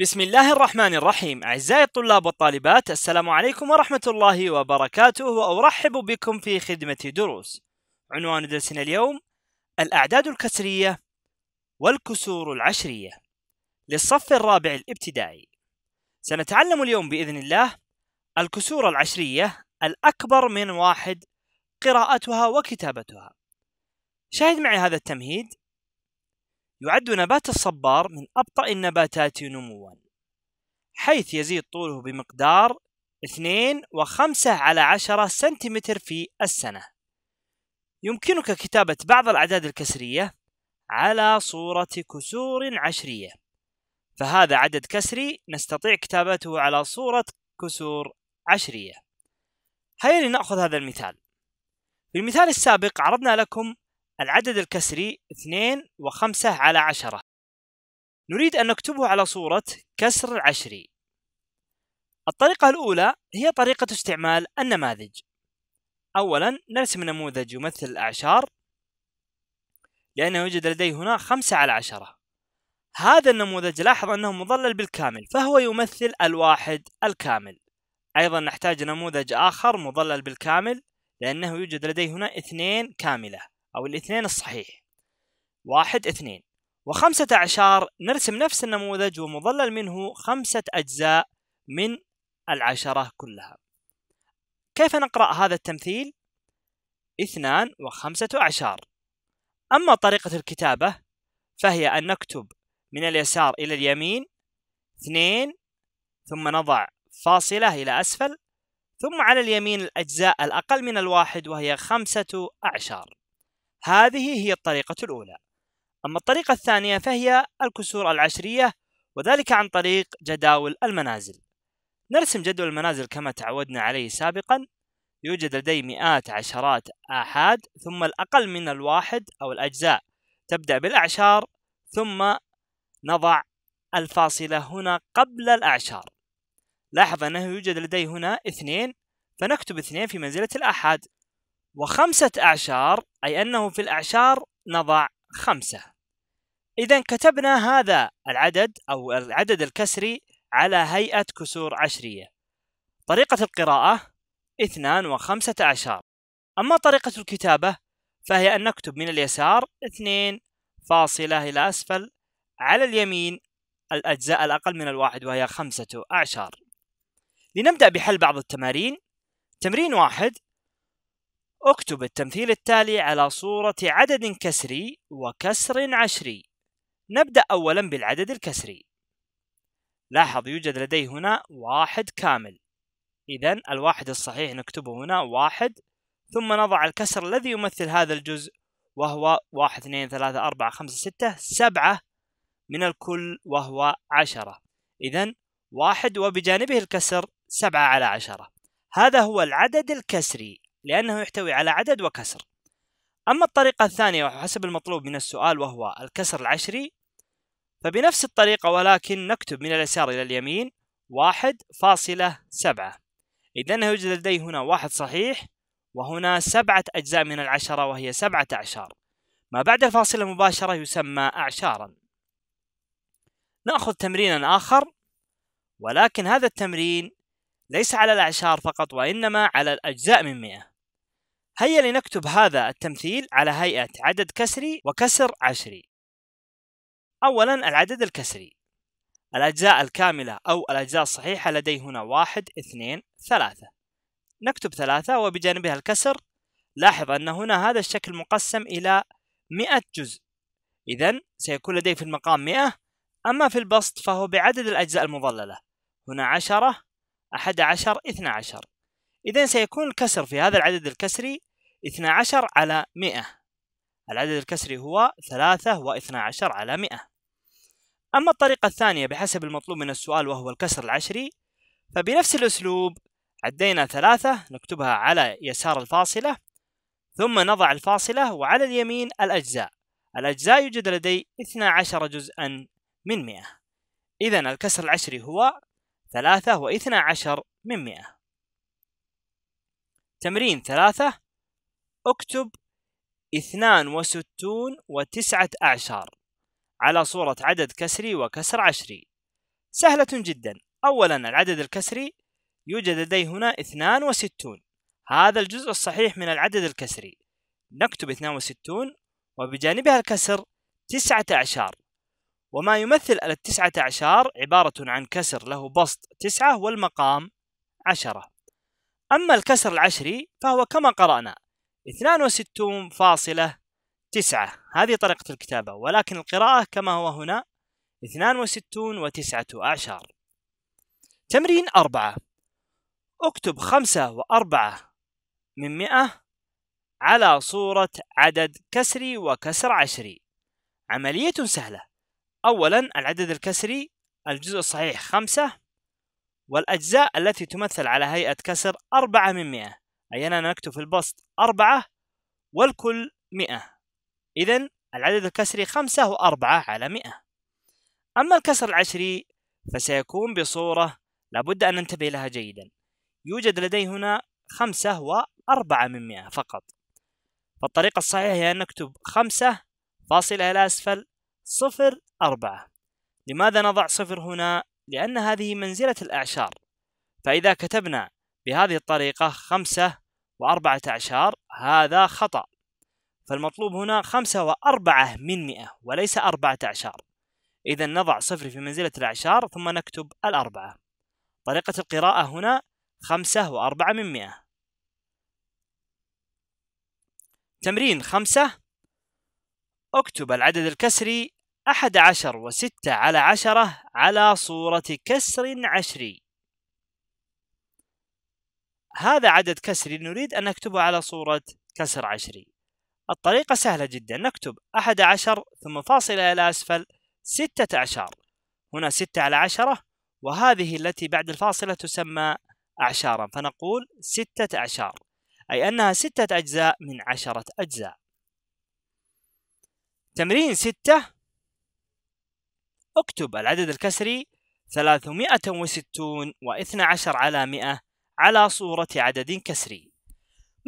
بسم الله الرحمن الرحيم أعزائي الطلاب والطالبات السلام عليكم ورحمة الله وبركاته وأرحب بكم في خدمة دروس عنوان درسنا اليوم الأعداد الكسرية والكسور العشرية للصف الرابع الابتدائي سنتعلم اليوم بإذن الله الكسور العشرية الأكبر من واحد قراءتها وكتابتها شاهد معي هذا التمهيد يعد نبات الصبار من أبطأ النباتات نموا حيث يزيد طوله بمقدار 2 و5 على 10 سنتيمتر في السنة يمكنك كتابة بعض الأعداد الكسرية على صورة كسور عشرية فهذا عدد كسري نستطيع كتابته على صورة كسور عشرية هيا لنأخذ هذا المثال في المثال السابق عرضنا لكم العدد الكسري 2 و5 على 10 نريد أن نكتبه على صورة كسر العشري الطريقة الأولى هي طريقة استعمال النماذج أولا نرسم نموذج يمثل الأعشار لأنه يوجد لديه هنا خمسة على عشرة هذا النموذج لاحظ أنه مظلل بالكامل فهو يمثل الواحد الكامل أيضا نحتاج نموذج آخر مظلل بالكامل لأنه يوجد لديه هنا اثنين كاملة أو الاثنين الصحيح واحد اثنين وخمسة عشر نرسم نفس النموذج ومظلل منه خمسة أجزاء من العشرة كلها كيف نقرأ هذا التمثيل؟ اثنان وخمسة عشر أما طريقة الكتابة فهي أن نكتب من اليسار إلى اليمين اثنين ثم نضع فاصلة إلى أسفل ثم على اليمين الأجزاء الأقل من الواحد وهي خمسة أعشار هذه هي الطريقة الأولى أما الطريقة الثانية فهي الكسور العشرية وذلك عن طريق جداول المنازل نرسم جدول المنازل كما تعودنا عليه سابقا يوجد لدي مئات عشرات آحاد ثم الأقل من الواحد أو الأجزاء تبدأ بالأعشار ثم نضع الفاصلة هنا قبل الأعشار لاحظ أنه يوجد لدي هنا اثنين فنكتب اثنين في منزلة الآحاد وخمسة أعشار أي أنه في الأعشار نضع خمسة إذا كتبنا هذا العدد أو العدد الكسري على هيئة كسور عشرية طريقة القراءة اثنان وخمسة أعشار أما طريقة الكتابة فهي أن نكتب من اليسار اثنين فاصلة إلى أسفل على اليمين الأجزاء الأقل من الواحد وهي خمسة أعشار لنبدأ بحل بعض التمارين تمرين واحد اكتب التمثيل التالي على صورة عدد كسري وكسر عشري نبدأ أولا بالعدد الكسري لاحظ يوجد لدي هنا واحد كامل إذا الواحد الصحيح نكتبه هنا واحد ثم نضع الكسر الذي يمثل هذا الجزء وهو واحد اثنين ثلاثة أربعة خمسة ستة سبعة من الكل وهو عشرة إذا واحد وبجانبه الكسر سبعة على عشرة هذا هو العدد الكسري لأنه يحتوي على عدد وكسر أما الطريقة الثانية وحسب المطلوب من السؤال وهو الكسر العشري فبنفس الطريقة ولكن نكتب من اليسار إلى اليمين واحد فاصلة سبعة إذا يوجد لدي هنا واحد صحيح وهنا سبعة أجزاء من العشرة وهي سبعة أعشار ما بعد الفاصلة مباشرة يسمى أعشارا نأخذ تمرينا آخر ولكن هذا التمرين ليس على الأعشار فقط وإنما على الأجزاء من مئة هيا لنكتب هذا التمثيل على هيئة عدد كسري وكسر عشري أولا العدد الكسري الأجزاء الكاملة أو الأجزاء الصحيحة لدي هنا واحد اثنين ثلاثة نكتب ثلاثة وبجانبها الكسر لاحظ أن هنا هذا الشكل مقسم إلى مئة جزء إذا سيكون لدي في المقام مئة أما في البسط فهو بعدد الأجزاء المضللة هنا عشرة أحد عشر اثنى عشر إذا سيكون الكسر في هذا العدد الكسري 12 على 100 العدد الكسري هو 3 و12 على 100 أما الطريقة الثانية بحسب المطلوب من السؤال وهو الكسر العشري فبنفس الأسلوب عدينا ثلاثة نكتبها على يسار الفاصلة ثم نضع الفاصلة وعلى اليمين الأجزاء الأجزاء يوجد لدي 12 جزءا من 100 إذا الكسر العشري هو ثلاثه و12 من 100 تمرين 3 اكتب 62 وتسعة أعشار على صورة عدد كسري وكسر عشري سهلة جدا أولا العدد الكسري يوجد لدي هنا 62 هذا الجزء الصحيح من العدد الكسري نكتب 62 وبجانبها الكسر تسعة أعشار وما يمثل التسعة أعشار عبارة عن كسر له بسط تسعة والمقام عشرة أما الكسر العشري فهو كما قرأنا 62.9 هذه طريقة الكتابة ولكن القراءة كما هو هنا 62 وتسعة أعشار تمرين أربعة اكتب خمسة وأربعة من مئة على صورة عدد كسري وكسر عشري عملية سهلة أولا العدد الكسري الجزء الصحيح خمسة والأجزاء التي تمثل على هيئة كسر أربعة من مئة أي أنا نكتب في البسط أربعة والكل مئة إذا العدد الكسري خمسة وأربعة على مئة أما الكسر العشري فسيكون بصورة لابد أن ننتبه لها جيدا يوجد لدي هنا خمسة وأربعة من مئة فقط فالطريقة الصحيحة هي أن نكتب خمسة فاصلة إلى أسفل صفر أربعة لماذا نضع صفر هنا؟ لأن هذه منزلة الأعشار فإذا كتبنا بهذه الطريقة خمسة وأربعة أعشار هذا خطأ فالمطلوب هنا خمسة وأربعة من مئة وليس أربعة أعشار إذا نضع صفر في منزلة الأعشار ثم نكتب الأربعة طريقة القراءة هنا خمسة وأربعة من مئة تمرين خمسة اكتب العدد الكسري أحد عشر وستة على عشرة على صورة كسر عشري هذا عدد كسري نريد أن نكتبه على صورة كسر عشري الطريقة سهلة جدا نكتب أحد عشر ثم فاصلة إلى أسفل ستة أعشار هنا ستة على عشرة وهذه التي بعد الفاصلة تسمى أعشارا فنقول ستة أعشار أي أنها ستة أجزاء من عشرة أجزاء تمرين ستة اكتب العدد الكسري ثلاثمائة وستون 12 عشر على مئة على صورة عدد كسري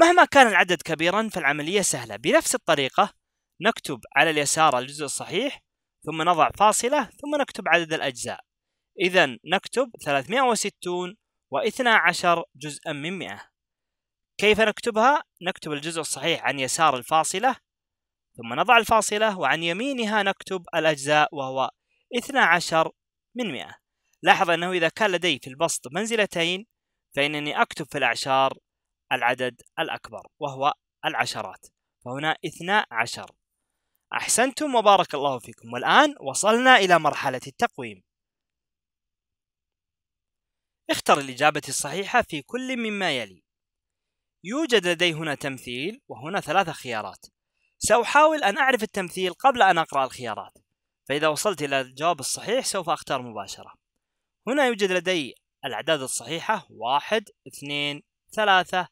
مهما كان العدد كبيرا فالعملية سهلة بنفس الطريقة نكتب على اليسار الجزء الصحيح ثم نضع فاصلة ثم نكتب عدد الأجزاء إذا نكتب 360 و12 جزءا من 100 كيف نكتبها؟ نكتب الجزء الصحيح عن يسار الفاصلة ثم نضع الفاصلة وعن يمينها نكتب الأجزاء وهو 12 من 100 لاحظ أنه إذا كان لدي في البسط منزلتين فإنني أكتب في الأعشار العدد الأكبر وهو العشرات فهنا اثنا عشر أحسنتم وبارك الله فيكم والآن وصلنا إلى مرحلة التقويم اختر الإجابة الصحيحة في كل مما يلي يوجد لدي هنا تمثيل وهنا ثلاثة خيارات سأحاول أن أعرف التمثيل قبل أن أقرأ الخيارات فإذا وصلت إلى الجواب الصحيح سوف أختار مباشرة هنا يوجد لدي الأعداد الصحيحة واحد اثنين ثلاثة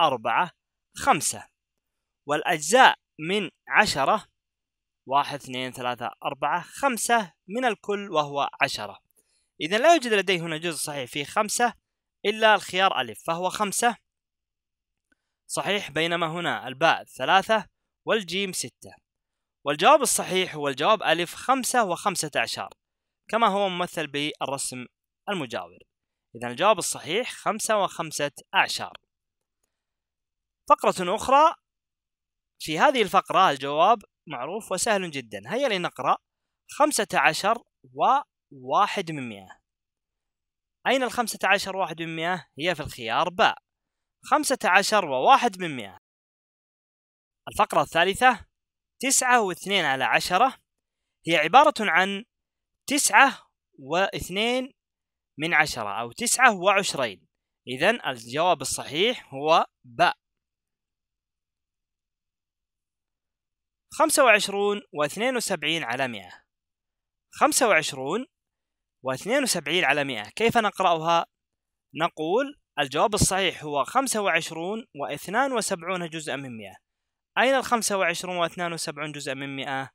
أربعة خمسة والأجزاء من عشرة واحد اثنين ثلاثة أربعة خمسة من الكل وهو عشرة إذا لا يوجد لدي هنا جزء صحيح فيه خمسة إلا الخيار ألف فهو خمسة صحيح بينما هنا الباء ثلاثة والجيم ستة والجواب الصحيح هو الجواب ألف خمسة وخمسة عشر كما هو ممثل بالرسم المجاور إذا الجواب الصحيح خمسة وخمسة أعشار فقرة أخرى في هذه الفقرة الجواب معروف وسهل جدا هيا لنقرأ خمسة عشر وواحد من مئة أين الخمسة عشر واحد من مئة؟ هي في الخيار باء خمسة عشر وواحد من مئة الفقرة الثالثة تسعة واثنين على عشرة هي عبارة عن تسعة واثنين من عشرة أو تسعة وعشرين إذا الجواب الصحيح هو ب خمسة وعشرون واثنين وسبعين على مئة خمسة وعشرون واثنين وسبعين على مئة كيف نقرأها؟ نقول الجواب الصحيح هو خمسة وعشرون واثنان وسبعون جزءا من مئة أين الخمسة وعشرون واثنان وسبعون جزءا من مئة؟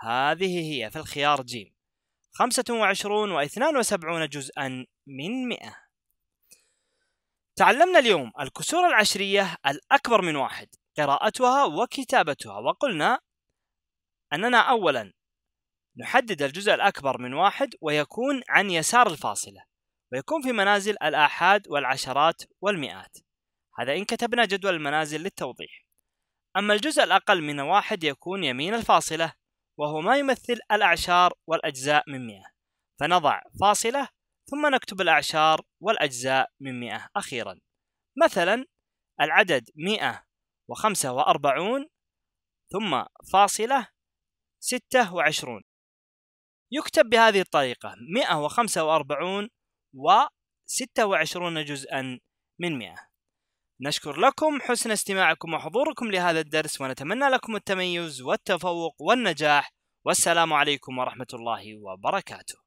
هذه هي في الخيار جيم 25 و 72 جزءا من 100 تعلمنا اليوم الكسور العشرية الأكبر من واحد قراءتها وكتابتها وقلنا أننا أولا نحدد الجزء الأكبر من واحد ويكون عن يسار الفاصلة ويكون في منازل الآحاد والعشرات والمئات هذا إن كتبنا جدول المنازل للتوضيح أما الجزء الأقل من واحد يكون يمين الفاصلة وهو ما يمثل الأعشار والأجزاء من 100 فنضع فاصلة ثم نكتب الأعشار والأجزاء من 100 أخيرا مثلا العدد 145 ثم فاصلة 26 يكتب بهذه الطريقة 145 و 26 جزءا من 100 نشكر لكم حسن استماعكم وحضوركم لهذا الدرس ونتمنى لكم التميز والتفوق والنجاح والسلام عليكم ورحمة الله وبركاته